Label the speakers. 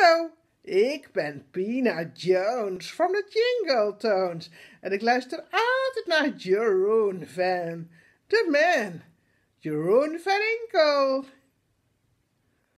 Speaker 1: Hallo, ik ben Pina Jones van de Jingle Tones en ik luister altijd naar Jeroen Van, de man, Jeroen Van Inkel.